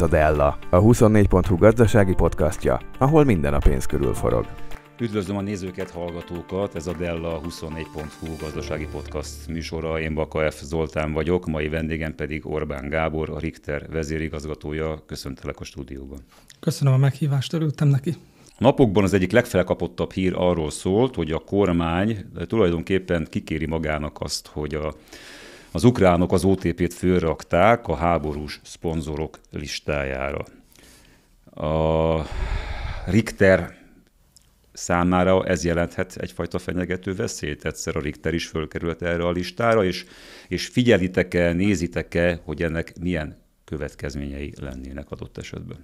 ez a Della, a 24.hu gazdasági podcastja, ahol minden a pénz körül forog. Üdvözlöm a nézőket, hallgatókat, ez a Della 24.hu gazdasági podcast műsora, én Baka F. Zoltán vagyok, mai vendégem pedig Orbán Gábor, a Richter vezérigazgatója, köszöntelek a stúdióban. Köszönöm a meghívást, örültem neki. A napokban az egyik legfelkapottabb hír arról szólt, hogy a kormány tulajdonképpen kikéri magának azt, hogy a az ukránok az OTP-t fölrakták a háborús szponzorok listájára. A Richter számára ez jelenthet egyfajta fenyegető veszélyt. Egyszer a Richter is fölkerült erre a listára, és, és figyelitek-e, nézitek-e, hogy ennek milyen következményei lennének adott esetben?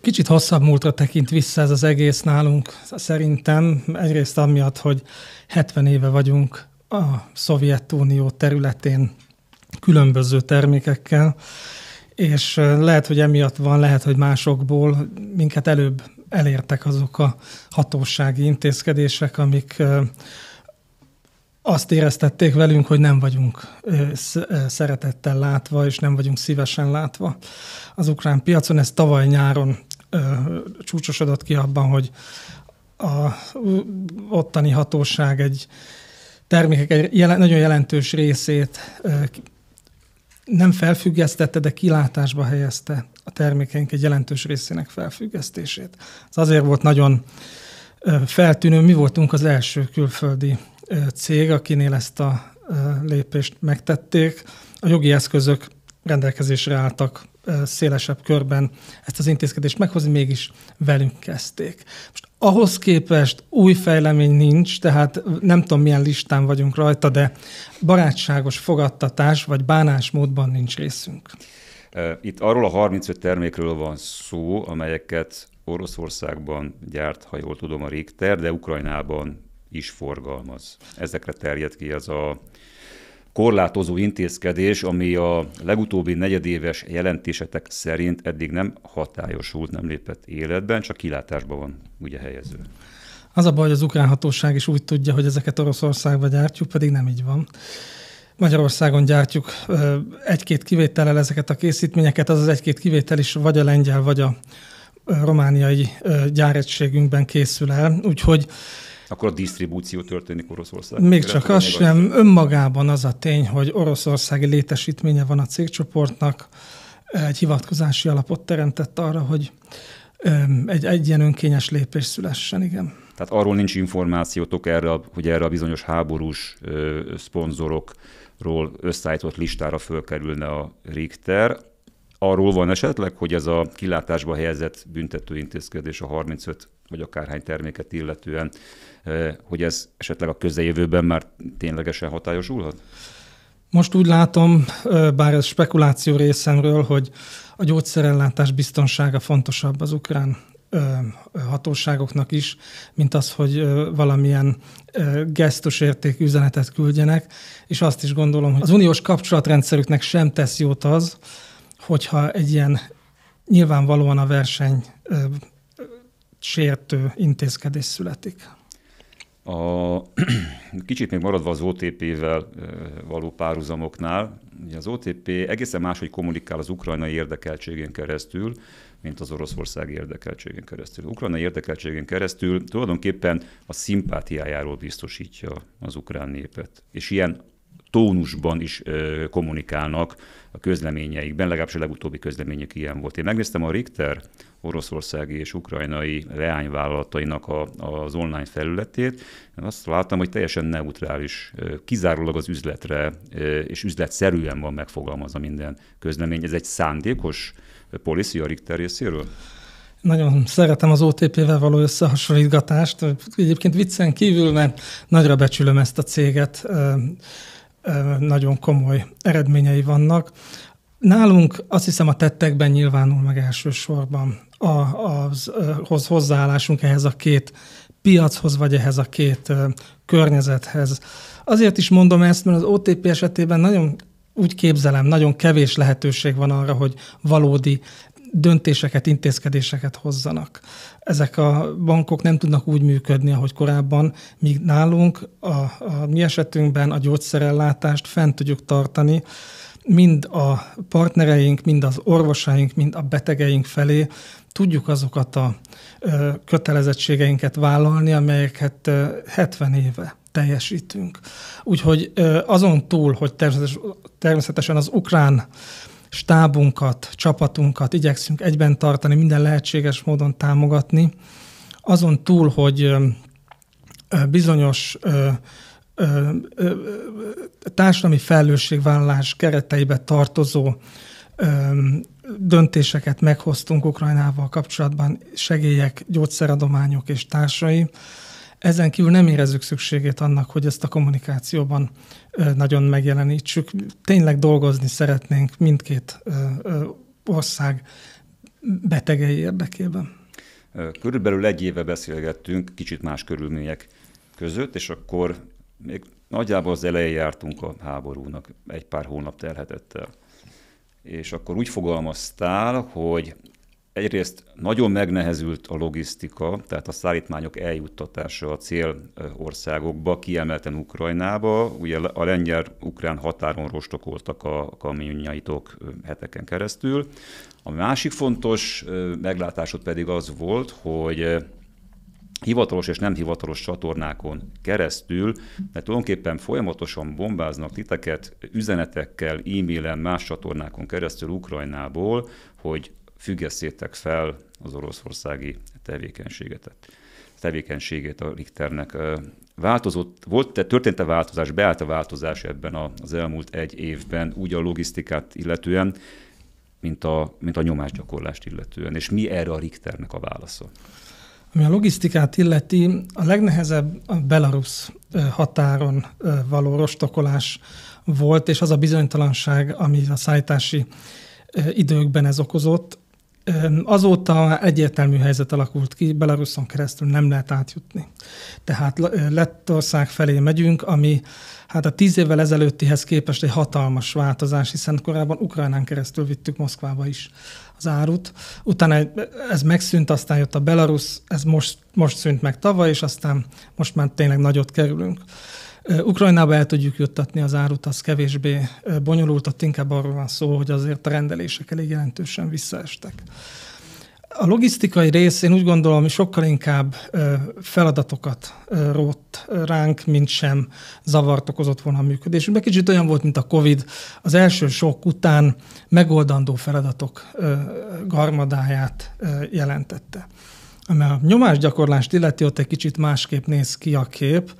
Kicsit hosszabb múltra tekint vissza ez az egész nálunk szerintem. Egyrészt amiatt, hogy 70 éve vagyunk a Szovjetunió területén különböző termékekkel, és lehet, hogy emiatt van, lehet, hogy másokból minket előbb elértek azok a hatósági intézkedések, amik azt éreztették velünk, hogy nem vagyunk szeretettel látva, és nem vagyunk szívesen látva az ukrán piacon. Ez tavaly nyáron csúcsosodott ki abban, hogy a ottani hatóság egy termékek egy jelen, nagyon jelentős részét nem felfüggesztette, de kilátásba helyezte a termékeink egy jelentős részének felfüggesztését. Ez azért volt nagyon feltűnő, mi voltunk az első külföldi cég, akinél ezt a lépést megtették. A jogi eszközök rendelkezésre álltak szélesebb körben ezt az intézkedést meghozni, mégis velünk kezdték. Most ahhoz képest új fejlemény nincs, tehát nem tudom, milyen listán vagyunk rajta, de barátságos fogadtatás vagy bánásmódban nincs részünk. Itt arról a 35 termékről van szó, amelyeket Oroszországban gyárt, ha jól tudom, a Richter, de Ukrajnában is forgalmaz. Ezekre terjed ki az a korlátozó intézkedés, ami a legutóbbi negyedéves jelentésetek szerint eddig nem hatályosult, nem lépett életben, csak kilátásban van ugye helyező. Az a baj, hogy az ukrán hatóság is úgy tudja, hogy ezeket Oroszországba gyártjuk, pedig nem így van. Magyarországon gyártjuk egy-két kivétellel ezeket a készítményeket, az az egy-két kivétel is vagy a lengyel, vagy a romániai gyáretségünkben készül el, úgyhogy akkor a disztribúció történik Oroszország. Még csak az sem, önmagában az a tény, hogy oroszországi létesítménye van a cégcsoportnak, egy hivatkozási alapot teremtett arra, hogy egy, egy ilyen önkényes lépés szülessen, igen. Tehát arról nincs információtok, erre, hogy erre a bizonyos háborús ö, szponzorokról összeállított listára fölkerülne a Richter. Arról van esetleg, hogy ez a kilátásba helyezett büntetőintézkedés a 35 vagy akárhány terméket illetően hogy ez esetleg a közeljövőben már ténylegesen hatályosulhat? Most úgy látom, bár ez spekuláció részemről, hogy a gyógyszerellátás biztonsága fontosabb az ukrán hatóságoknak is, mint az, hogy valamilyen gesztusértékű üzenetet küldjenek, és azt is gondolom, hogy az uniós kapcsolatrendszerüknek sem tesz jót az, hogyha egy ilyen nyilvánvalóan a verseny sértő intézkedés születik. A, kicsit még maradva az OTP-vel való párhuzamoknál, ugye az OTP egészen máshogy kommunikál az ukrajnai érdekeltségén keresztül, mint az Oroszország érdekeltségén keresztül. Ukrajna érdekeltségén keresztül tulajdonképpen a szimpátiájáról biztosítja az ukrán népet. És ilyen tónusban is ö, kommunikálnak a közleményeikben, legalábbis a legutóbbi közleményük ilyen volt. Én megnéztem a Richter oroszországi és ukrajnai leányvállalatainak a, az online felületét, azt láttam, hogy teljesen neutrális, kizárólag az üzletre és üzletszerűen van megfogalmazva minden közlemény. Ez egy szándékos policy a Richter részéről? Nagyon szeretem az OTP-vel való összehasonlítgatást. Egyébként viccen kívül, mert nagyra becsülöm ezt a céget nagyon komoly eredményei vannak. Nálunk azt hiszem a tettekben nyilvánul meg elsősorban a, az, az hozzáállásunk ehhez a két piachoz, vagy ehhez a két környezethez. Azért is mondom ezt, mert az OTP esetében nagyon úgy képzelem, nagyon kevés lehetőség van arra, hogy valódi döntéseket, intézkedéseket hozzanak. Ezek a bankok nem tudnak úgy működni, ahogy korábban, míg nálunk a, a mi esetünkben a gyógyszerellátást fent tudjuk tartani, mind a partnereink, mind az orvosaink, mind a betegeink felé tudjuk azokat a ö, kötelezettségeinket vállalni, amelyeket ö, 70 éve teljesítünk. Úgyhogy ö, azon túl, hogy természetesen az ukrán stábunkat, csapatunkat igyekszünk egyben tartani, minden lehetséges módon támogatni. Azon túl, hogy bizonyos társadalmi felelősségvállalás kereteibe tartozó döntéseket meghoztunk Ukrajnával kapcsolatban, segélyek, gyógyszeradományok és társai. Ezen kívül nem érezzük szükségét annak, hogy ezt a kommunikációban nagyon megjelenítsük. Tényleg dolgozni szeretnénk mindkét ország betegei érdekében. Körülbelül egy éve beszélgettünk kicsit más körülmények között, és akkor még nagyjából az elején jártunk a háborúnak, egy pár hónap telhetett el. És akkor úgy fogalmaztál, hogy Egyrészt nagyon megnehezült a logisztika, tehát a szállítmányok eljuttatása a cél országokba, kiemelten Ukrajnába. Ugye a lengyel-ukrán határon rostokoltak a kamionjaitok heteken keresztül. A másik fontos meglátásod pedig az volt, hogy hivatalos és nem hivatalos csatornákon keresztül, de tulajdonképpen folyamatosan bombáznak titeket üzenetekkel, e-mailen, más csatornákon keresztül Ukrajnából, hogy függesztétek fel az oroszországi tevékenységet, tevékenységét a Richternek. Változott, volt, történt a változás, beállt a változás ebben az elmúlt egy évben, úgy a logisztikát illetően, mint a, mint a nyomásgyakorlást illetően. És mi erre a Richternek a válasza? Ami a logisztikát illeti, a legnehezebb a Belarus határon való rostokolás volt, és az a bizonytalanság, ami a szállítási időkben ez okozott, Azóta egyértelmű helyzet alakult ki, Belaruszon keresztül nem lehet átjutni. Tehát Lettország felé megyünk, ami hát a tíz évvel ezelőttihez képest egy hatalmas változás, hiszen korábban Ukrajnán keresztül vittük Moszkvába is az árut. Utána ez megszűnt, aztán jött a Belarus, ez most, most szűnt meg tavaly, és aztán most már tényleg nagyot kerülünk. Ukrajnába el tudjuk juttatni az árut, az kevésbé bonyolult, ott inkább arról van szó, hogy azért a rendelések elég jelentősen visszaestek. A logisztikai rész, én úgy gondolom, sokkal inkább feladatokat rótt ránk, mint sem zavart okozott volna a működésünkbe. Kicsit olyan volt, mint a COVID. Az első sok után megoldandó feladatok garmadáját jelentette. Ami a nyomásgyakorlást illeti, ott egy kicsit másképp néz ki a kép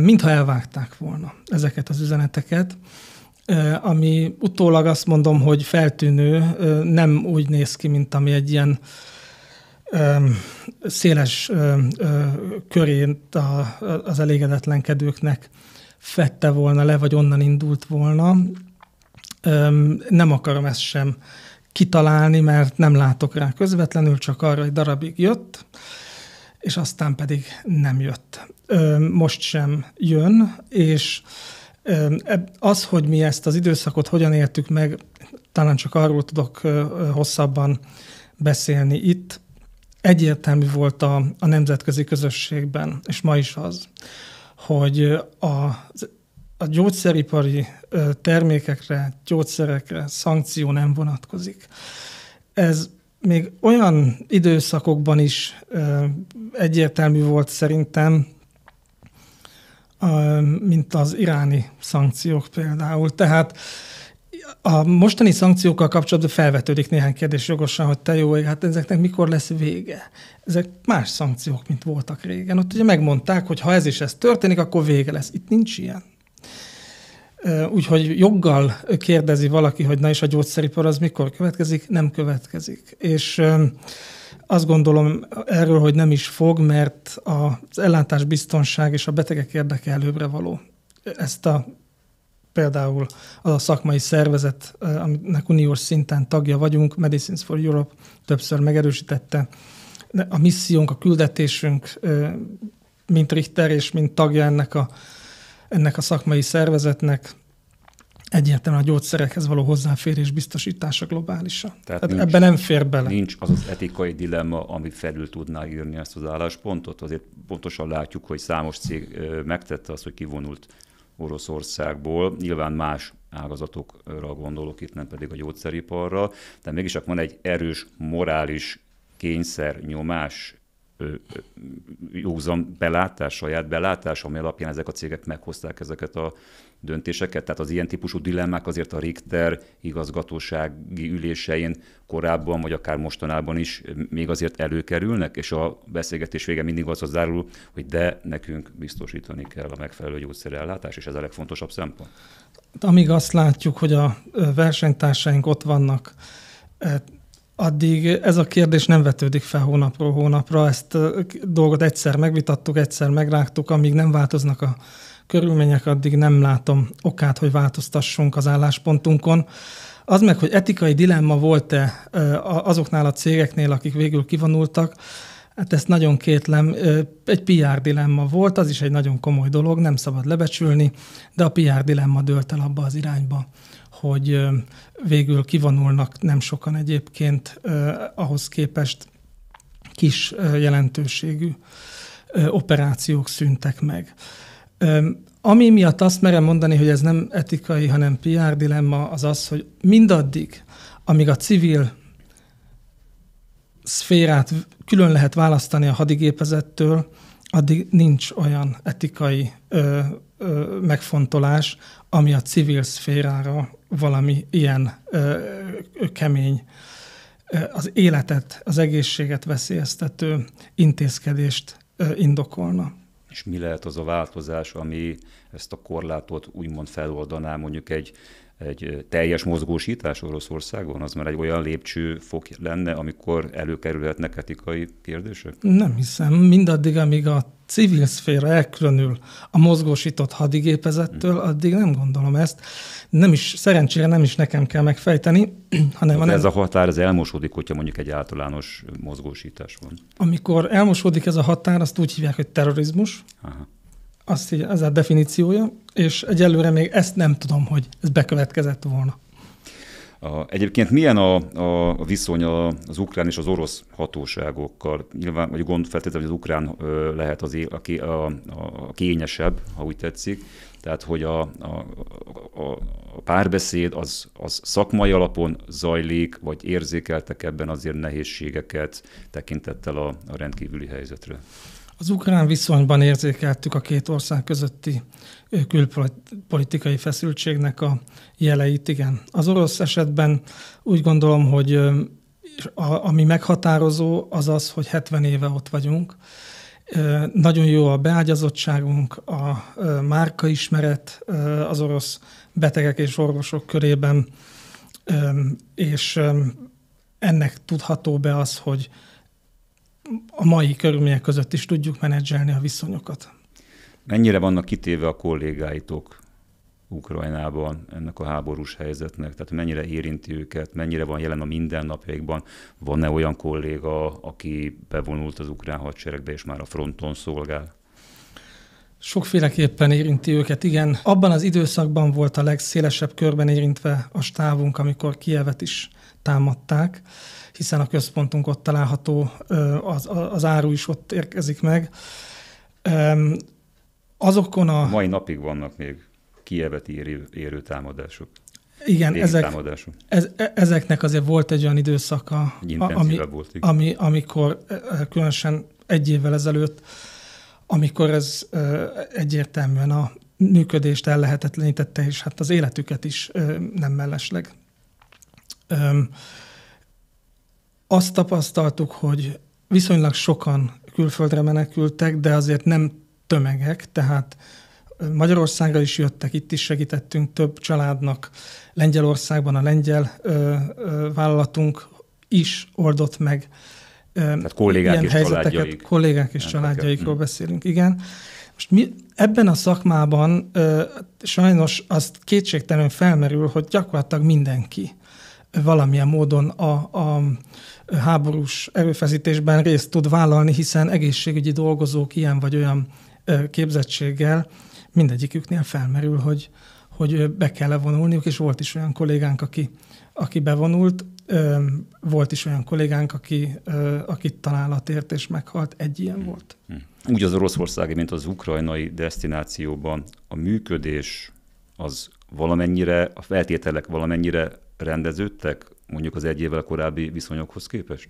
mintha elvágták volna ezeket az üzeneteket, ami utólag azt mondom, hogy feltűnő, nem úgy néz ki, mint ami egy ilyen széles körét az elégedetlenkedőknek fette volna le, vagy onnan indult volna. Nem akarom ezt sem kitalálni, mert nem látok rá közvetlenül, csak arra egy darabig jött és aztán pedig nem jött. Most sem jön, és az, hogy mi ezt az időszakot hogyan éltük meg, talán csak arról tudok hosszabban beszélni itt, egyértelmű volt a, a nemzetközi közösségben, és ma is az, hogy a, a gyógyszeripari termékekre, gyógyszerekre szankció nem vonatkozik. Ez még olyan időszakokban is egyértelmű volt szerintem, mint az iráni szankciók például. Tehát a mostani szankciókkal kapcsolatban felvetődik néhány kérdés jogosan, hogy te jó hát ezeknek mikor lesz vége? Ezek más szankciók, mint voltak régen. Ott ugye megmondták, hogy ha ez is ez történik, akkor vége lesz. Itt nincs ilyen. Úgyhogy joggal kérdezi valaki, hogy na is a gyógyszeripar az mikor következik, nem következik. És azt gondolom erről, hogy nem is fog, mert az biztonság és a betegek érdeke előbbre való. Ezt a például az a szakmai szervezet, aminek uniós szinten tagja vagyunk, Medicines for Europe többször megerősítette. A missziónk, a küldetésünk, mint Richter és mint tagja ennek a ennek a szakmai szervezetnek egyértelműen a gyógyszerekhez való hozzáférés biztosítása globálisan. Tehát, Tehát nincs, ebben nem fér bele. Nincs az az etikai dilemma, ami felül tudná írni ezt az álláspontot. Azért pontosan látjuk, hogy számos cég megtette azt, hogy kivonult Oroszországból. Nyilván más ágazatokra gondolok itt, nem pedig a gyógyszeriparra, de mégis van egy erős morális kényszer, nyomás józan belátás, saját belátás, ami alapján ezek a cégek meghozták ezeket a döntéseket. Tehát az ilyen típusú dilemmák azért a Richter igazgatósági ülésein korábban, vagy akár mostanában is még azért előkerülnek, és a beszélgetés vége mindig az zárul, hogy de nekünk biztosítani kell a megfelelő gyógyszerellátás, és ez a legfontosabb szempont. Amíg azt látjuk, hogy a versenytársaink ott vannak addig ez a kérdés nem vetődik fel hónapról hónapra. Ezt a dolgot egyszer megvitattuk, egyszer megrágtuk, amíg nem változnak a körülmények, addig nem látom okát, hogy változtassunk az álláspontunkon. Az meg, hogy etikai dilemma volt-e azoknál a cégeknél, akik végül kivonultak, Hát ezt nagyon kétlem. Egy PR dilemma volt, az is egy nagyon komoly dolog, nem szabad lebecsülni, de a PR dilemma dőlt el abba az irányba, hogy végül kivonulnak nem sokan egyébként ahhoz képest kis jelentőségű operációk szűntek meg. Ami miatt azt merem mondani, hogy ez nem etikai, hanem PR dilemma, az az, hogy mindaddig, amíg a civil szférát külön lehet választani a hadigépezettől, addig nincs olyan etikai ö, megfontolás, ami a civil szférára valami ilyen kemény, az életet, az egészséget veszélyeztető intézkedést indokolna. És mi lehet az a változás, ami ezt a korlátot úgymond feloldaná mondjuk egy egy teljes mozgósítás Oroszországon, az már egy olyan lépcsőfok lenne, amikor előkerülhetnek etikai kérdések? Nem hiszem. Mindaddig, amíg a civil szféra elkülönül a mozgósított hadigépezettől, mhm. addig nem gondolom ezt. Nem is, szerencsére nem is nekem kell megfejteni, hanem... Hát ez a határ, ez elmosódik, hogyha mondjuk egy általános mozgósítás van. Amikor elmosódik ez a határ, azt úgy hívják, hogy terrorizmus. Aha azt így, ez a definíciója, és egyelőre még ezt nem tudom, hogy ez bekövetkezett volna. A, egyébként milyen a, a, viszony az ukrán és az orosz hatóságokkal? Nyilván, vagy gond feltétlenül, hogy az ukrán ö, lehet az, a, a, a kényesebb, ha úgy tetszik. Tehát, hogy a, a, a, a párbeszéd az, az szakmai alapon zajlik, vagy érzékeltek ebben azért nehézségeket tekintettel a, a rendkívüli helyzetre? Az ukrán viszonyban érzékeltük a két ország közötti külpolitikai feszültségnek a jeleit, igen. Az orosz esetben úgy gondolom, hogy a, ami meghatározó az az, hogy 70 éve ott vagyunk. Nagyon jó a beágyazottságunk, a márkaismeret az orosz betegek és orvosok körében, és ennek tudható be az, hogy a mai körülmények között is tudjuk menedzselni a viszonyokat. Mennyire vannak kitéve a kollégáitok Ukrajnában ennek a háborús helyzetnek? Tehát mennyire érinti őket, mennyire van jelen a mindennapjaikban? Van-e olyan kolléga, aki bevonult az ukrán hadseregbe és már a fronton szolgál? Sokféleképpen érinti őket, igen. Abban az időszakban volt a legszélesebb körben érintve a stávunk, amikor Kievet is támadták hiszen a központunk ott található, az, az áru is ott érkezik meg. Azokon a... Mai napig vannak még Kievet érő, érő támadások. Igen, ezek, támadások. Ez, e, ezeknek azért volt egy olyan időszaka, egy ami, volt, ami, amikor e, e, különösen egy évvel ezelőtt, amikor ez egyértelműen a működést ellehetetlenítette, és hát az életüket is nem mellesleg. Azt tapasztaltuk, hogy viszonylag sokan külföldre menekültek, de azért nem tömegek, tehát Magyarországra is jöttek, itt is segítettünk több családnak. Lengyelországban a lengyel ö, ö, vállalatunk is oldott meg ö, Tehát kollégák ilyen és helyzeteket. Családjaik. Kollégák és nem családjaikról nem. Hm. beszélünk, igen. Most mi ebben a szakmában ö, sajnos azt kétségtelenül felmerül, hogy gyakorlatilag mindenki valamilyen módon a, a háborús erőfeszítésben részt tud vállalni, hiszen egészségügyi dolgozók ilyen vagy olyan képzettséggel mindegyiküknél felmerül, hogy, hogy be kell -e vonulniuk, és volt is olyan kollégánk, aki, aki bevonult, volt is olyan kollégánk, aki, akit találatért és meghalt, egy ilyen hmm. volt. Hmm. Úgy az oroszországi, mint az ukrajnai destinációban a működés az valamennyire, a feltételek valamennyire rendeződtek mondjuk az egy évvel korábbi viszonyokhoz képest?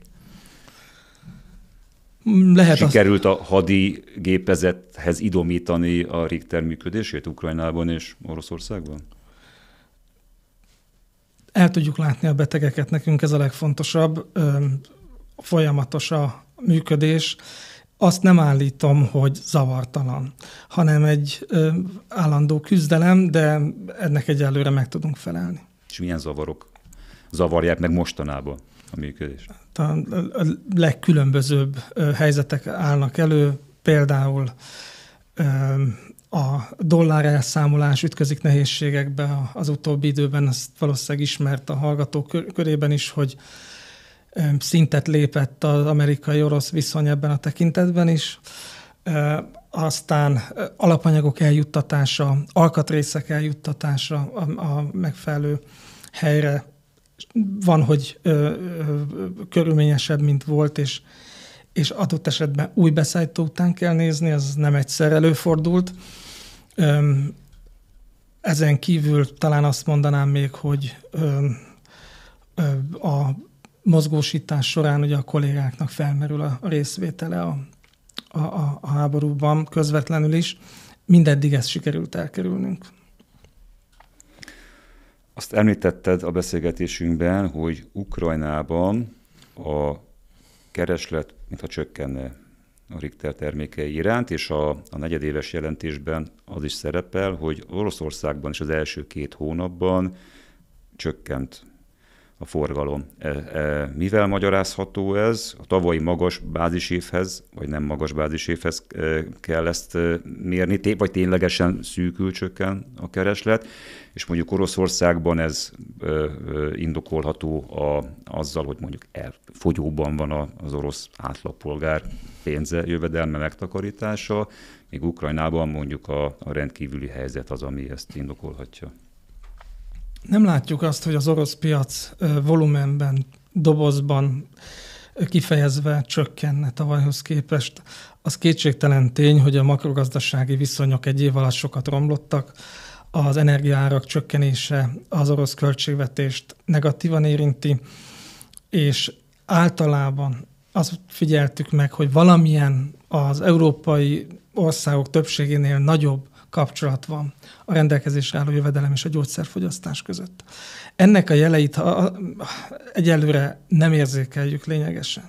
Lehet Sikerült azt... a hadi gépezethez idomítani a Richter működését Ukrajnában és Oroszországban? El tudjuk látni a betegeket, nekünk ez a legfontosabb. Folyamatos a működés. Azt nem állítom, hogy zavartalan, hanem egy állandó küzdelem, de ennek egyelőre meg tudunk felelni és milyen zavarok zavarják meg mostanában a működést? Hát a legkülönbözőbb helyzetek állnak elő, például a dollár elszámolás ütközik nehézségekbe az utóbbi időben, azt valószínűleg ismert a hallgatók körében is, hogy szintet lépett az amerikai-orosz viszony ebben a tekintetben is. Aztán alapanyagok eljuttatása, alkatrészek eljuttatása a, a megfelelő helyre van, hogy ö, ö, körülményesebb, mint volt, és, és adott esetben új beszállító után kell nézni, ez nem egyszer előfordult. Ö, ezen kívül talán azt mondanám még, hogy ö, ö, a mozgósítás során ugye a kollégáknak felmerül a részvétele a, a, a háborúban közvetlenül is. Mindeddig ezt sikerült elkerülnünk. Azt említetted a beszélgetésünkben, hogy Ukrajnában a kereslet mintha csökkenne a Richter termékei iránt, és a, a negyedéves jelentésben az is szerepel, hogy Oroszországban is az első két hónapban csökkent a forgalom. E, e, mivel magyarázható ez? A tavalyi magas évhez, vagy nem magas bázisévhez e, kell ezt mérni, vagy ténylegesen szűkül csökken a kereslet, és mondjuk Oroszországban ez indokolható a, azzal, hogy mondjuk fogyóban van az orosz átlagpolgár pénze, jövedelme, megtakarítása, míg Ukrajnában mondjuk a, a rendkívüli helyzet az, ami ezt indokolhatja nem látjuk azt, hogy az orosz piac volumenben, dobozban kifejezve csökkenne tavalyhoz képest. Az kétségtelen tény, hogy a makrogazdasági viszonyok egy év alatt sokat romlottak, az energiárak csökkenése az orosz költségvetést negatívan érinti, és általában azt figyeltük meg, hogy valamilyen az európai országok többségénél nagyobb kapcsolat van a rendelkezésre álló jövedelem és a gyógyszerfogyasztás között. Ennek a jeleit ha egyelőre nem érzékeljük lényegesen.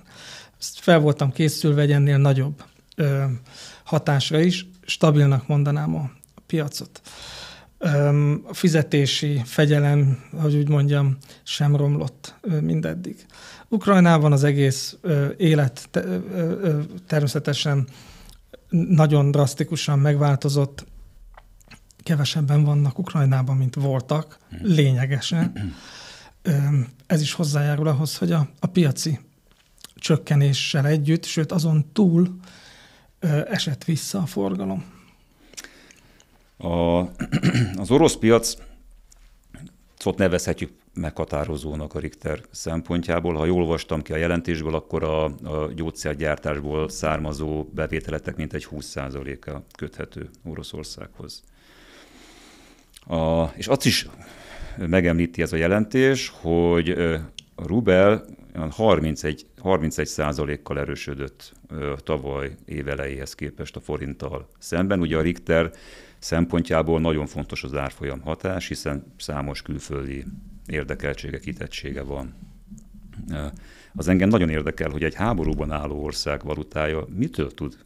Fel voltam készülve egy ennél nagyobb ö, hatásra is, stabilnak mondanám a piacot. Ö, a fizetési fegyelem, hogy úgy mondjam, sem romlott ö, mindeddig. Ukrajnában az egész ö, élet te, ö, ö, természetesen nagyon drasztikusan megváltozott, kevesebben vannak Ukrajnában, mint voltak, hmm. lényegesen. Hmm. Ez is hozzájárul ahhoz, hogy a, a piaci csökkenéssel együtt, sőt azon túl esett vissza a forgalom. A, az orosz piac szót nevezhetjük meghatározónak a Richter szempontjából. Ha jól olvastam ki a jelentésből, akkor a, a gyógyszergyártásból származó bevételetek mintegy 20%-a köthető Oroszországhoz. A, és azt is megemlíti ez a jelentés, hogy a rubel 31, 31 százalékkal erősödött tavaly évelejéhez képest a forinttal szemben. Ugye a Richter szempontjából nagyon fontos az árfolyam hatás, hiszen számos külföldi érdekeltségek kitettsége van. Az engem nagyon érdekel, hogy egy háborúban álló ország valutája mitől tud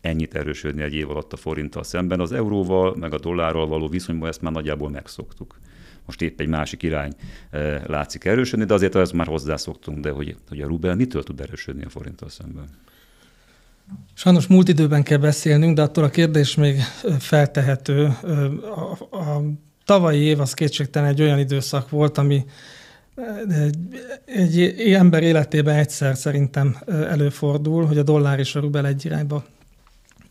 ennyit erősödni egy év alatt a forinttal szemben. Az euróval, meg a dollárral való viszonyban ezt már nagyjából megszoktuk. Most épp egy másik irány eh, látszik erősödni, de azért ezt már hozzászoktunk, de hogy, hogy a rubel mitől tud erősödni a forinttal szemben? Sajnos múlt időben kell beszélnünk, de attól a kérdés még eh, feltehető. Eh, a, a tavalyi év az kétségtelen egy olyan időszak volt, ami egy, egy ember életében egyszer szerintem előfordul, hogy a dollár és a rubel egy irányba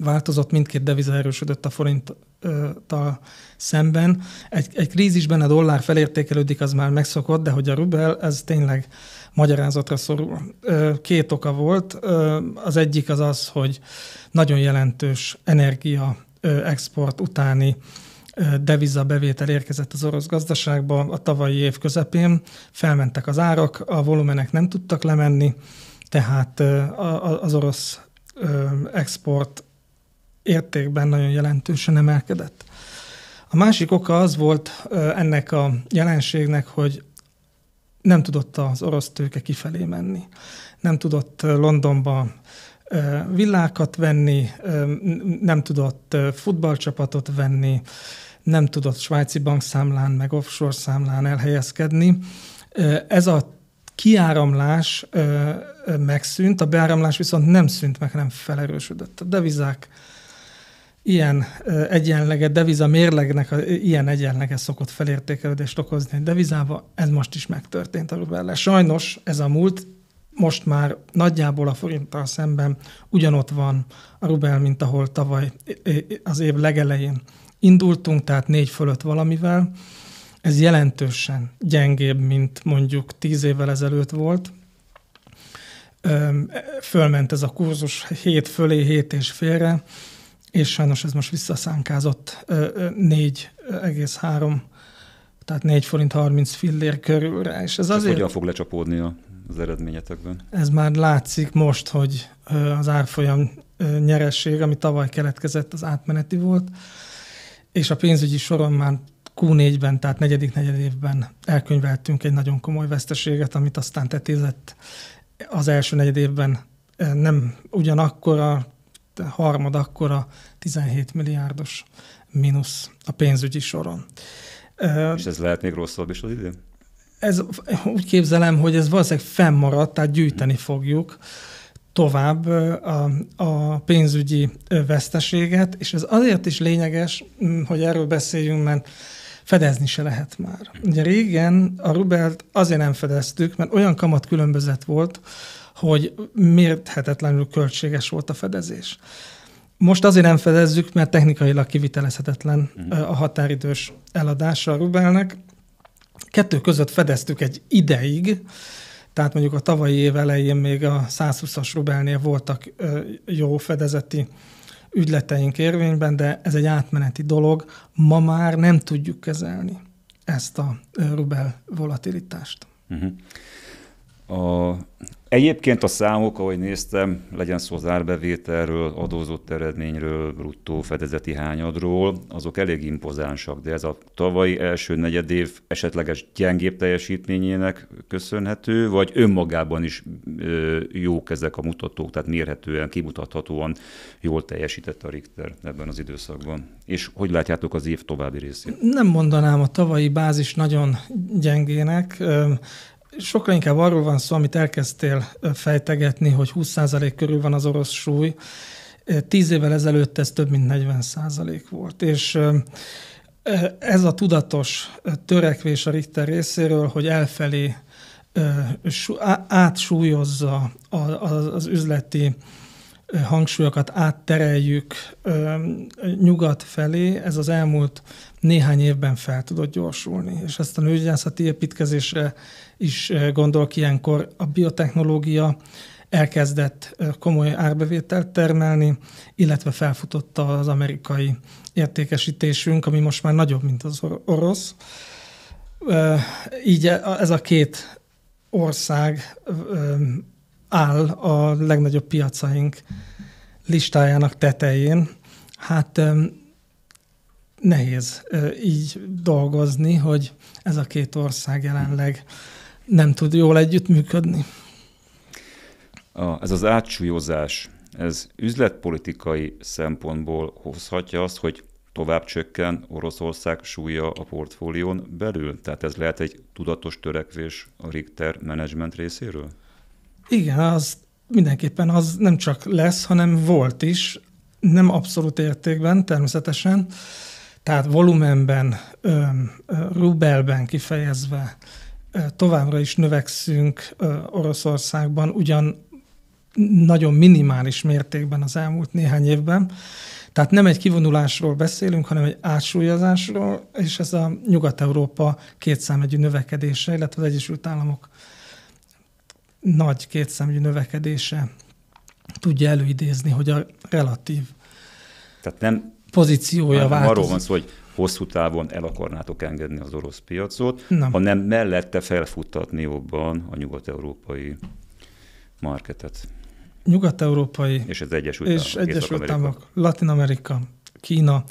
változott, mindkét deviza erősödött a forinttal szemben. Egy, egy krízisben a dollár felértékelődik, az már megszokott, de hogy a rubel, ez tényleg magyarázatra szorul. Két oka volt. Az egyik az az, hogy nagyon jelentős energia export utáni deviza bevétel érkezett az orosz gazdaságba a tavalyi év közepén, felmentek az árak, a volumenek nem tudtak lemenni, tehát az orosz export értékben nagyon jelentősen emelkedett. A másik oka az volt ennek a jelenségnek, hogy nem tudott az orosz tőke kifelé menni. Nem tudott Londonba villákat venni, nem tudott futballcsapatot venni, nem tudott svájci bankszámlán, meg offshore számlán elhelyezkedni. Ez a kiáramlás megszűnt, a beáramlás viszont nem szűnt meg, nem felerősödött. A devizák ilyen egyenlege, deviza mérlegnek, ilyen egyenlege szokott felértékelődést okozni egy devizába, ez most is megtörtént a rubellel. Sajnos ez a múlt, most már nagyjából a forinttal szemben ugyanott van a rubel, mint ahol tavaly az év legelején indultunk, tehát négy fölött valamivel. Ez jelentősen gyengébb, mint mondjuk tíz évvel ezelőtt volt, fölment ez a kurzus hét fölé, hét és félre és sajnos ez most visszaszánkázott 4,3 tehát 4 forint 30 fillér körülre. És ez és azért... Hogyan fog lecsapódni az eredményetekben? Ez már látszik most, hogy az árfolyam nyeresség, ami tavaly keletkezett, az átmeneti volt, és a pénzügyi soron már Q4-ben, tehát negyedik negyed évben elkönyveltünk egy nagyon komoly veszteséget, amit aztán tetézett az első negyed évben nem ugyanakkor a harmad akkora a 17 milliárdos mínusz a pénzügyi soron. És ez lehet még rosszabb is az idén? Ez, úgy képzelem, hogy ez valószínűleg fennmaradt, tehát gyűjteni mm. fogjuk tovább a, a pénzügyi veszteséget, és ez azért is lényeges, hogy erről beszéljünk, mert fedezni se lehet már. Ugye régen a rubelt azért nem fedeztük, mert olyan kamat különbözet volt, hogy mérthetetlenül költséges volt a fedezés. Most azért nem fedezzük, mert technikailag kivitelezhetetlen mhm. a határidős eladása a Rubelnek. Kettő között fedeztük egy ideig, tehát mondjuk a tavalyi év elején még a 120-as Rubelnél voltak jó fedezeti ügyleteink érvényben, de ez egy átmeneti dolog. Ma már nem tudjuk kezelni ezt a rubel volatilitást. Uh-huh. A, Egyébként a számok, ahogy néztem, legyen szó zárbevételről, adózott eredményről, bruttó fedezeti hányadról, azok elég impozánsak, de ez a tavalyi első negyed év esetleges gyengébb teljesítményének köszönhető, vagy önmagában is ö, jók ezek a mutatók, tehát mérhetően, kimutathatóan jól teljesített a Richter ebben az időszakban. És hogy látjátok az év további részét? Nem mondanám a tavalyi bázis nagyon gyengének. Sokkal inkább arról van szó, amit elkezdtél fejtegetni, hogy 20% körül van az orosz súly. Tíz évvel ezelőtt ez több mint 40% volt. És ez a tudatos törekvés a Richter részéről, hogy elfelé átsúlyozza az üzleti hangsúlyokat áttereljük nyugat felé, ez az elmúlt néhány évben fel tudott gyorsulni. És ezt a nőgyászati építkezésre is eh, gondolok ilyenkor. A biotechnológia elkezdett eh, komoly árbevételt termelni, illetve felfutott az amerikai értékesítésünk, ami most már nagyobb, mint az orosz. Eh, így e, ez a két ország áll a legnagyobb piacaink listájának tetején. Hát nehéz így dolgozni, hogy ez a két ország jelenleg nem tud jól együttműködni. A, ez az átsúlyozás, ez üzletpolitikai szempontból hozhatja azt, hogy tovább csökken Oroszország súlya a portfólión belül? Tehát ez lehet egy tudatos törekvés a Richter menedzsment részéről? Igen, az mindenképpen az nem csak lesz, hanem volt is, nem abszolút értékben természetesen, tehát volumenben, rubelben kifejezve továbbra is növekszünk Oroszországban, ugyan nagyon minimális mértékben az elmúlt néhány évben. Tehát nem egy kivonulásról beszélünk, hanem egy átsúlyozásról, és ez a Nyugat-Európa kétszámegyű növekedése, illetve az Egyesült Államok nagy kétszámegyű növekedése tudja előidézni, hogy a relatív Tehát nem, pozíciója változik. Arról van szó, hogy hosszú távon el akarnátok engedni az orosz piacot, nem. hanem mellette felfuttatni jobban a nyugat-európai marketet. Nyugat-európai. És az Egyesült Államok. És Egyesült Államok, Latin Amerika, Kína.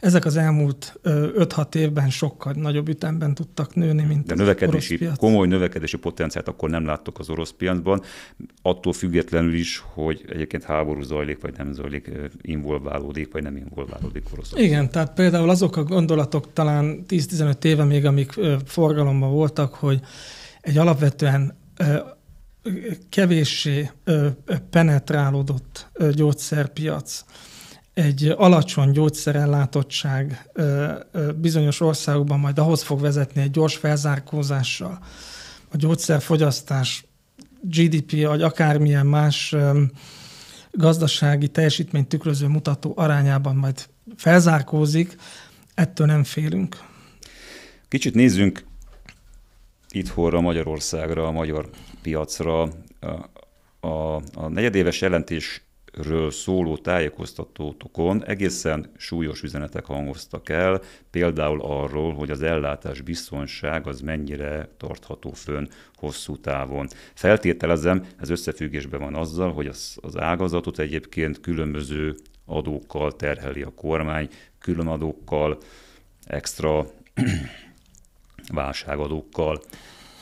Ezek az elmúlt 5-6 évben sokkal nagyobb ütemben tudtak nőni, mint De az növekedési, orosz piac. komoly növekedési potenciált akkor nem láttok az orosz piacban, attól függetlenül is, hogy egyébként háború zajlik, vagy nem zajlik, involválódik, vagy nem involválódik orosz. Igen, tehát például azok a gondolatok talán 10-15 éve még, amik forgalomban voltak, hogy egy alapvetően kevéssé penetrálódott gyógyszerpiac egy alacsony gyógyszerellátottság bizonyos országokban majd ahhoz fog vezetni egy gyors felzárkózással. A gyógyszerfogyasztás GDP, vagy akármilyen más gazdasági teljesítményt tükröző mutató arányában majd felzárkózik, ettől nem félünk. Kicsit nézzünk itthonra, Magyarországra, a magyar piacra. A, a, a negyedéves jelentés ről szóló tájékoztatótokon egészen súlyos üzenetek hangoztak el, például arról, hogy az ellátás biztonság az mennyire tartható fönn hosszú távon. Feltételezem, ez összefüggésben van azzal, hogy az, az ágazatot egyébként különböző adókkal terheli a kormány, külön adókkal, extra válságadókkal.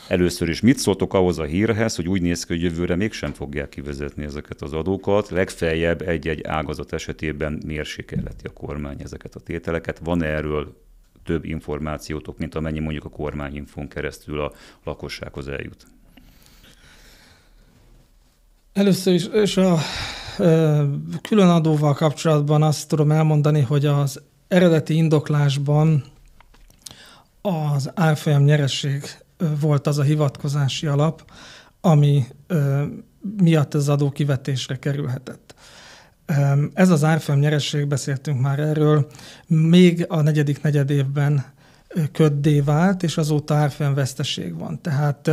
Először is mit szóltok ahhoz a hírhez, hogy úgy néz ki, hogy jövőre mégsem fogják kivezetni ezeket az adókat, legfeljebb egy-egy ágazat esetében mérsékelheti a kormány ezeket a tételeket. Van erről több információtok, mint amennyi mondjuk a kormányinfón keresztül a lakossághoz eljut? Először is, és a ö, külön adóval kapcsolatban azt tudom elmondani, hogy az eredeti indoklásban az árfolyam nyereség volt az a hivatkozási alap, ami miatt az adó kivetésre kerülhetett. Ez az árfolyam nyereség, beszéltünk már erről, még a negyedik negyed évben köddé vált, és azóta árfolyam veszteség van. Tehát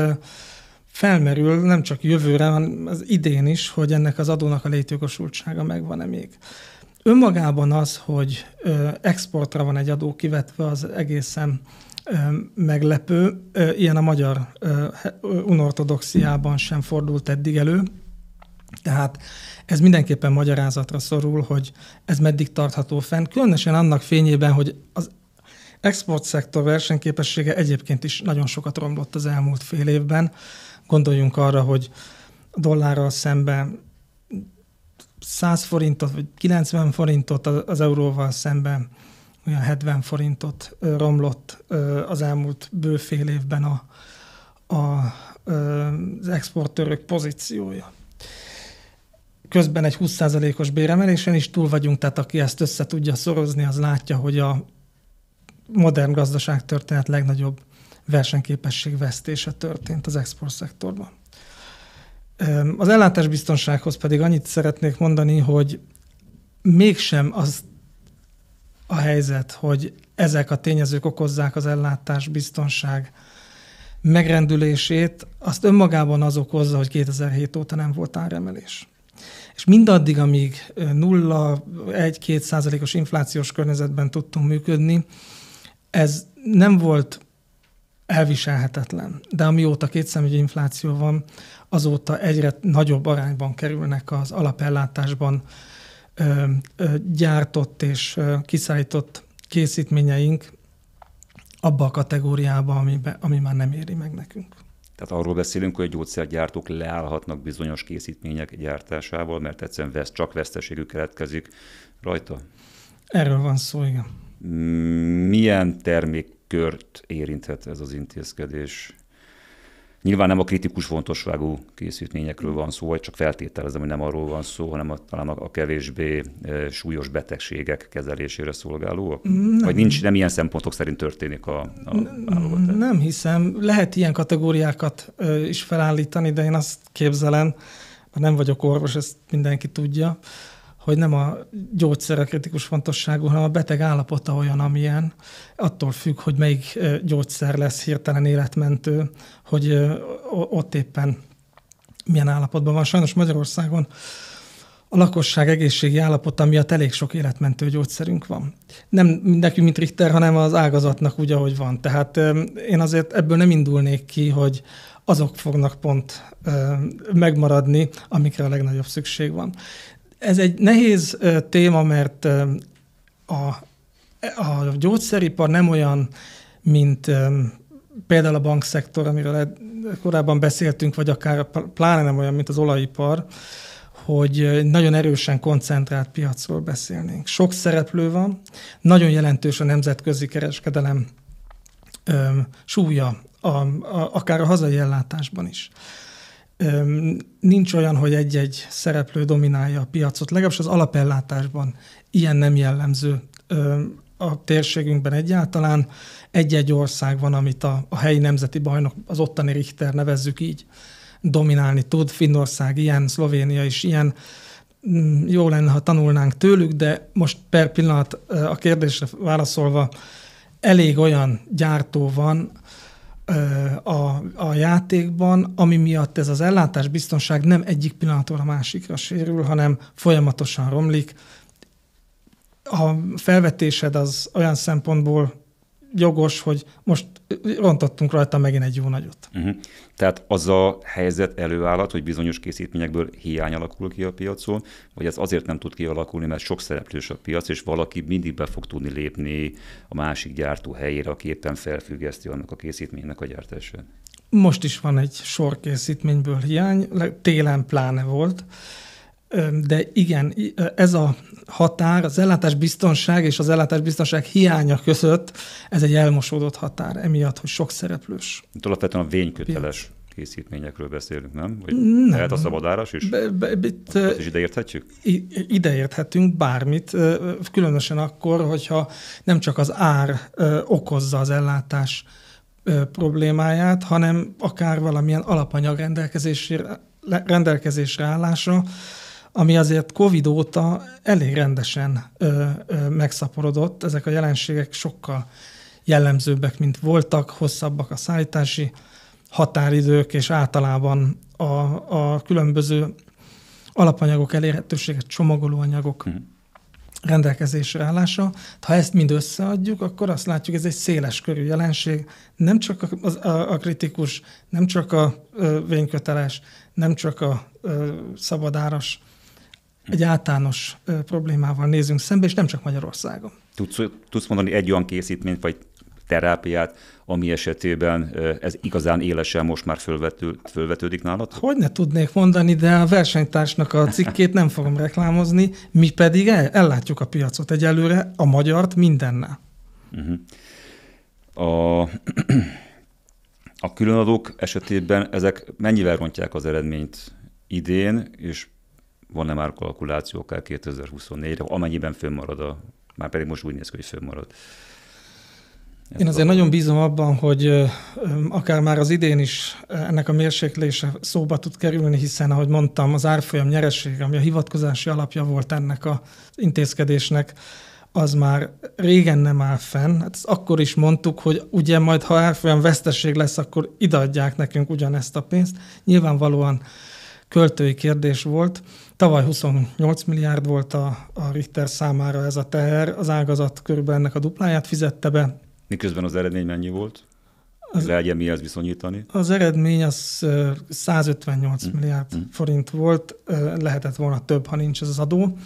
felmerül nem csak jövőre, hanem az idén is, hogy ennek az adónak a létjogosultsága megvan-e még. Önmagában az, hogy exportra van egy adó kivetve, az egészen meglepő. Ilyen a magyar unortodoxiában sem fordult eddig elő. Tehát ez mindenképpen magyarázatra szorul, hogy ez meddig tartható fenn, különösen annak fényében, hogy az export szektor versenyképessége egyébként is nagyon sokat romlott az elmúlt fél évben. Gondoljunk arra, hogy dollárral szemben 100 forintot, vagy 90 forintot az euróval szemben olyan 70 forintot romlott az elmúlt bőfél évben a, a, az exportőrök pozíciója. Közben egy 20%-os béremelésen is túl vagyunk, tehát aki ezt össze tudja szorozni, az látja, hogy a modern gazdaságtörténet legnagyobb vesztése történt az exportszektorban. Az ellátásbiztonsághoz pedig annyit szeretnék mondani, hogy mégsem azt a helyzet, hogy ezek a tényezők okozzák az ellátás biztonság megrendülését, azt önmagában az okozza, hogy 2007 óta nem volt áremelés. És mindaddig, amíg 0-1-2 százalékos inflációs környezetben tudtunk működni, ez nem volt elviselhetetlen. De amióta kétszemügyi infláció van, azóta egyre nagyobb arányban kerülnek az alapellátásban gyártott és kiszállított készítményeink abba a kategóriába, be, ami már nem éri meg nekünk. Tehát arról beszélünk, hogy a gyógyszergyártók leállhatnak bizonyos készítmények gyártásával, mert egyszerűen vesz, csak veszteségük keletkezik rajta? Erről van szó, igen. Mm, milyen termékkört érinthet ez az intézkedés? Nyilván nem a kritikus fontosságú készítményekről van szó, vagy csak feltételezem, hogy nem arról van szó, hanem a, talán a, a kevésbé e, súlyos betegségek kezelésére szolgálóak? Mm, nem. Vagy nincs, nem ilyen szempontok szerint történik a, a mm, válogatás? Nem hiszem. Lehet ilyen kategóriákat ö, is felállítani, de én azt képzelem, mert nem vagyok orvos, ezt mindenki tudja, hogy nem a gyógyszer a kritikus fontosságú, hanem a beteg állapota olyan, amilyen. Attól függ, hogy melyik gyógyszer lesz hirtelen életmentő, hogy ott éppen milyen állapotban van. Sajnos Magyarországon a lakosság egészségi állapota miatt elég sok életmentő gyógyszerünk van. Nem nekünk, mint Richter, hanem az ágazatnak úgy, ahogy van. Tehát én azért ebből nem indulnék ki, hogy azok fognak pont megmaradni, amikre a legnagyobb szükség van. Ez egy nehéz téma, mert a, a gyógyszeripar nem olyan, mint például a bankszektor, amiről korábban beszéltünk, vagy akár pláne nem olyan, mint az olajipar, hogy nagyon erősen koncentrált piacról beszélnénk. Sok szereplő van, nagyon jelentős a nemzetközi kereskedelem súlya, a, a, akár a hazai ellátásban is. Nincs olyan, hogy egy-egy szereplő dominálja a piacot, legalábbis az alapellátásban ilyen nem jellemző a térségünkben egyáltalán. Egy-egy ország van, amit a, a helyi nemzeti bajnok, az ottani Richter nevezzük így, dominálni tud. Finnország ilyen, Szlovénia is ilyen. Hm, jó lenne, ha tanulnánk tőlük, de most per pillanat a kérdésre válaszolva elég olyan gyártó van, a, a játékban, ami miatt ez az ellátásbiztonság nem egyik pillanatról a másikra sérül, hanem folyamatosan romlik. A felvetésed az olyan szempontból jogos, hogy most rontottunk rajta megint egy jó nagyot. Uh-huh. Tehát az a helyzet előállat, hogy bizonyos készítményekből hiány alakul ki a piacon, vagy ez azért nem tud kialakulni, mert sok szereplős a piac, és valaki mindig be fog tudni lépni a másik gyártó helyére, aki éppen felfüggeszti annak a készítménynek a gyártását. Most is van egy sor készítményből hiány, télen pláne volt, de igen, ez a határ, az ellátásbiztonság és az ellátásbiztonság hiánya között, ez egy elmosódott határ, emiatt, hogy sok szereplős. Itt alapvetően a vényköteles készítményekről beszélünk, nem? Vagy nem. Lehet a szabadáras is? Be, be, bit, Azt is ideérthetjük? Ideérthetünk bármit, különösen akkor, hogyha nem csak az ár okozza az ellátás problémáját, hanem akár valamilyen alapanyag rendelkezésre, rendelkezésre állása, ami azért COVID óta elég rendesen ö, ö, megszaporodott. Ezek a jelenségek sokkal jellemzőbbek, mint voltak, hosszabbak a szállítási határidők, és általában a, a különböző alapanyagok elérhetősége, csomagolóanyagok hmm. rendelkezésre állása. Ha ezt mind összeadjuk, akkor azt látjuk, ez egy széles körű jelenség. Nem csak a, a, a kritikus, nem csak a a vényköteles, nem csak a a szabadáras egy általános problémával nézünk szembe, és nem csak Magyarországon. Tudsz, tudsz mondani egy olyan készítményt, vagy terápiát, ami esetében ez igazán élesen most már fölvető, fölvetődik nálad? Hogy ne tudnék mondani, de a versenytársnak a cikkét nem fogom reklámozni, mi pedig el, ellátjuk a piacot egyelőre, a magyart mindennel. Uh-huh. A, a különadók esetében ezek mennyivel rontják az eredményt idén, és van-e már kalkuláció akár 2024-re, amennyiben fönnmarad a, már pedig most úgy néz ki, hogy fönnmarad. Ezt Én azért a... nagyon bízom abban, hogy akár már az idén is ennek a mérséklése szóba tud kerülni, hiszen, ahogy mondtam, az árfolyam nyereség, ami a hivatkozási alapja volt ennek az intézkedésnek, az már régen nem áll fenn. Hát ezt akkor is mondtuk, hogy ugye majd, ha árfolyam veszteség lesz, akkor ideadják nekünk ugyanezt a pénzt. Nyilvánvalóan költői kérdés volt. Tavaly 28 milliárd volt a, a Richter számára ez a teher, az ágazat körülbelül ennek a dupláját fizette be. Miközben az eredmény mennyi volt? Az, Legyen mihez viszonyítani? Az eredmény az 158 mm. milliárd mm. forint volt, lehetett volna több, ha nincs ez az adó.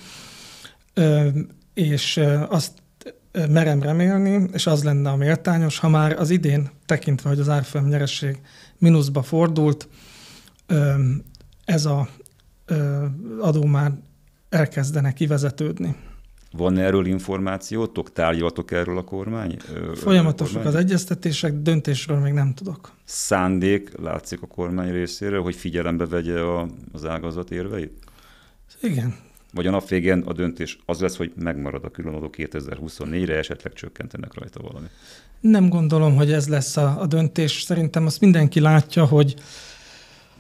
És azt merem remélni, és az lenne a méltányos, ha már az idén, tekintve, hogy az árfolyam nyereség mínuszba fordult, ez a adó már elkezdene kivezetődni. Van erről információtok? Tárgyalatok erről a kormány? Folyamatosak kormány? az egyeztetések, döntésről még nem tudok. Szándék látszik a kormány részéről, hogy figyelembe vegye a, az ágazat érveit? Igen. Vagy a nap végén a döntés az lesz, hogy megmarad a különadó 2024-re, esetleg csökkentenek rajta valami. Nem gondolom, hogy ez lesz a, a döntés. Szerintem azt mindenki látja, hogy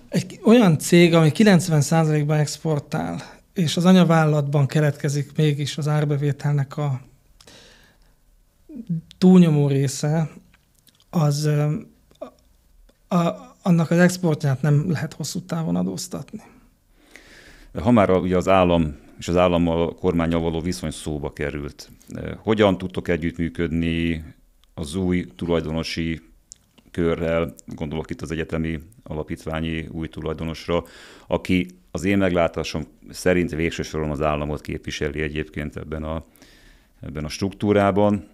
egy olyan cég, ami 90%-ban exportál, és az anyavállalatban keletkezik mégis az árbevételnek a túlnyomó része, az a, annak az exportját nem lehet hosszú távon adóztatni. Ha már ugye az állam és az állammal, a kormányal való viszony szóba került, eh, hogyan tudtok együttműködni az új tulajdonosi körrel, gondolok itt az egyetemi alapítványi új tulajdonosra, aki az én meglátásom szerint végső soron az államot képviseli egyébként ebben a, ebben a struktúrában.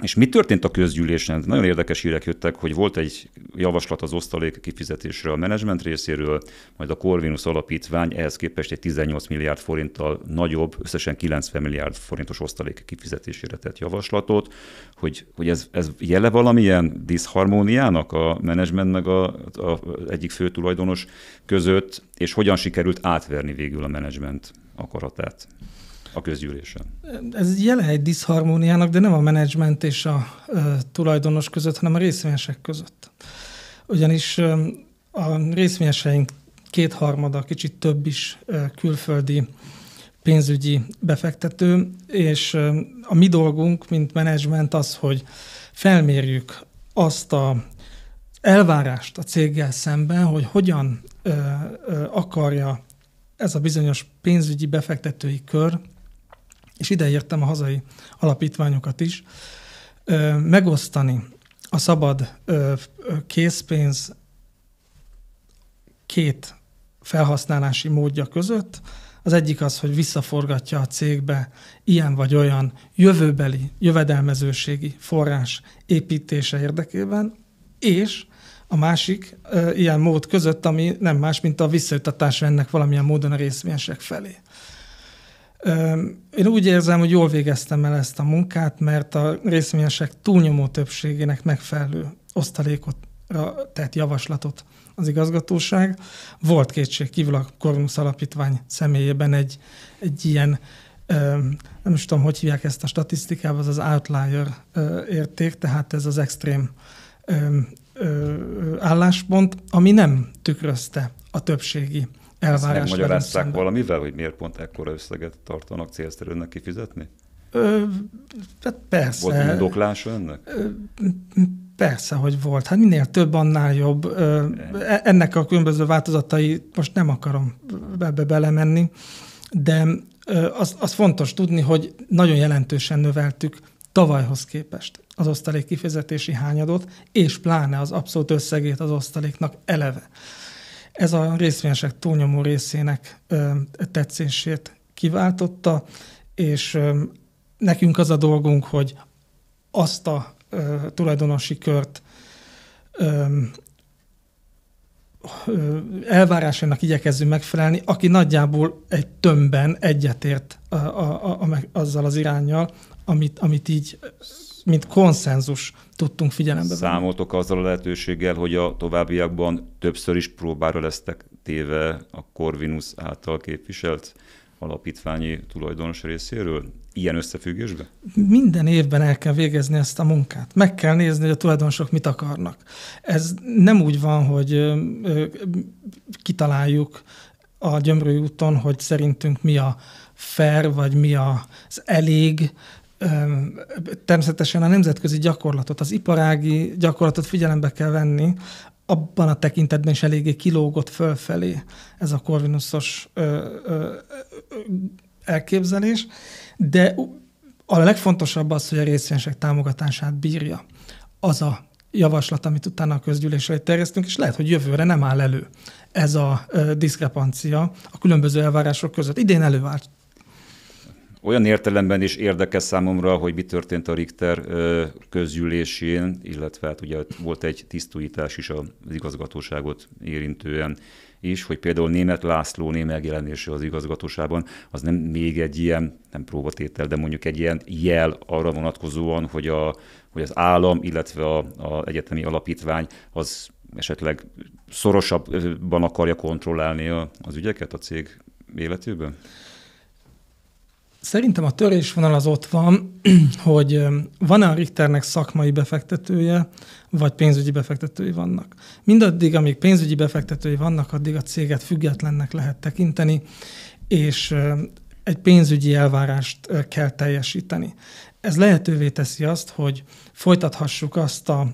És mi történt a közgyűlésen? Nagyon érdekes hírek jöttek, hogy volt egy javaslat az osztalék kifizetésre a menedzsment részéről, majd a Corvinus alapítvány ehhez képest egy 18 milliárd forinttal nagyobb, összesen 90 milliárd forintos osztalék kifizetésére tett javaslatot, hogy, hogy ez, ez jele valamilyen diszharmóniának a menedzsment meg a, a, egyik tulajdonos között, és hogyan sikerült átverni végül a menedzsment akaratát? a közgyűlésen. Ez jelen egy diszharmóniának, de nem a menedzsment és a tulajdonos között, hanem a részvényesek között. Ugyanis a részvényeseink kétharmada, kicsit több is külföldi pénzügyi befektető, és a mi dolgunk, mint menedzsment az, hogy felmérjük azt a elvárást a céggel szemben, hogy hogyan ö, ö, akarja ez a bizonyos pénzügyi befektetői kör és értem a hazai alapítványokat is, megosztani a szabad készpénz két felhasználási módja között. Az egyik az, hogy visszaforgatja a cégbe ilyen vagy olyan jövőbeli, jövedelmezőségi forrás építése érdekében, és a másik ilyen mód között, ami nem más, mint a visszajutatás ennek valamilyen módon a részvényesek felé. Én úgy érzem, hogy jól végeztem el ezt a munkát, mert a részvényesek túlnyomó többségének megfelelő osztalékot, tehát javaslatot az igazgatóság. Volt kétség kívül a Kornusz Alapítvány személyében egy, egy ilyen, nem is tudom, hogy hívják ezt a statisztikában, az az outlier érték, tehát ez az extrém álláspont, ami nem tükrözte a többségi Elvárás Ezt valamivel, hogy miért pont ekkora összeget tartanak célszerűnek kifizetni? Ö, hát persze. Volt indoklása ennek? Ö, persze, hogy volt. Hát minél több, annál jobb. Ö, e, ennek a különböző változatai, most nem akarom ebbe belemenni, de az, az fontos tudni, hogy nagyon jelentősen növeltük tavalyhoz képest az osztalék kifizetési hányadot, és pláne az abszolút összegét az osztaléknak eleve. Ez a részvényesek túlnyomó részének tetszését kiváltotta, és nekünk az a dolgunk, hogy azt a tulajdonosi kört elvárásainak igyekezzünk megfelelni, aki nagyjából egy tömbben egyetért a, a, a, a, azzal az irányjal, amit, amit így mint konszenzus tudtunk figyelembe venni. Számoltok azzal a lehetőséggel, hogy a továbbiakban többször is próbára lesztek téve a Corvinus által képviselt alapítványi tulajdonos részéről? Ilyen összefüggésben? Minden évben el kell végezni ezt a munkát. Meg kell nézni, hogy a tulajdonosok mit akarnak. Ez nem úgy van, hogy ö, ö, kitaláljuk a Gyömrői úton, hogy szerintünk mi a fair, vagy mi az elég, természetesen a nemzetközi gyakorlatot, az iparági gyakorlatot figyelembe kell venni, abban a tekintetben is eléggé kilógott fölfelé ez a korvinuszos elképzelés, de a legfontosabb az, hogy a részvényesek támogatását bírja az a javaslat, amit utána a közgyűlésre terjesztünk, és lehet, hogy jövőre nem áll elő ez a diszkrepancia a különböző elvárások között. Idén előállt olyan értelemben is érdekes számomra, hogy mi történt a Richter közgyűlésén, illetve hát ugye volt egy tisztújítás is az igazgatóságot érintően is, hogy például német László ném megjelenése az igazgatóságban, az nem még egy ilyen, nem próbatétel, de mondjuk egy ilyen jel arra vonatkozóan, hogy, a, hogy az állam, illetve az egyetemi alapítvány az esetleg szorosabban akarja kontrollálni a, az ügyeket a cég életében? Szerintem a törésvonal az ott van, hogy van-e a Richternek szakmai befektetője, vagy pénzügyi befektetői vannak. Mindaddig, amíg pénzügyi befektetői vannak, addig a céget függetlennek lehet tekinteni, és egy pénzügyi elvárást kell teljesíteni. Ez lehetővé teszi azt, hogy folytathassuk azt a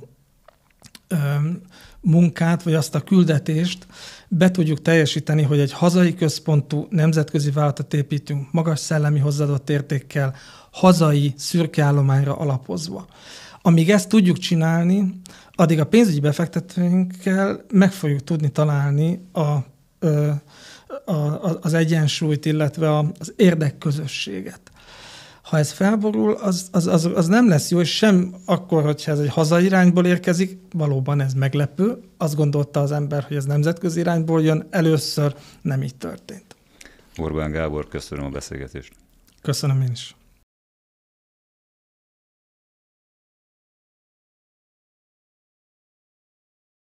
munkát, vagy azt a küldetést be tudjuk teljesíteni, hogy egy hazai központú nemzetközi vállalatot építünk, magas szellemi hozzáadott értékkel, hazai szürke állományra alapozva. Amíg ezt tudjuk csinálni, addig a pénzügyi befektetőinkkel meg fogjuk tudni találni a, a, a, az egyensúlyt, illetve az érdekközösséget ha ez felborul, az, az, az, az nem lesz jó, és sem akkor, hogyha ez egy hazai irányból érkezik, valóban ez meglepő. Azt gondolta az ember, hogy ez nemzetközi irányból jön, először nem így történt. Orbán Gábor, köszönöm a beszélgetést. Köszönöm én is.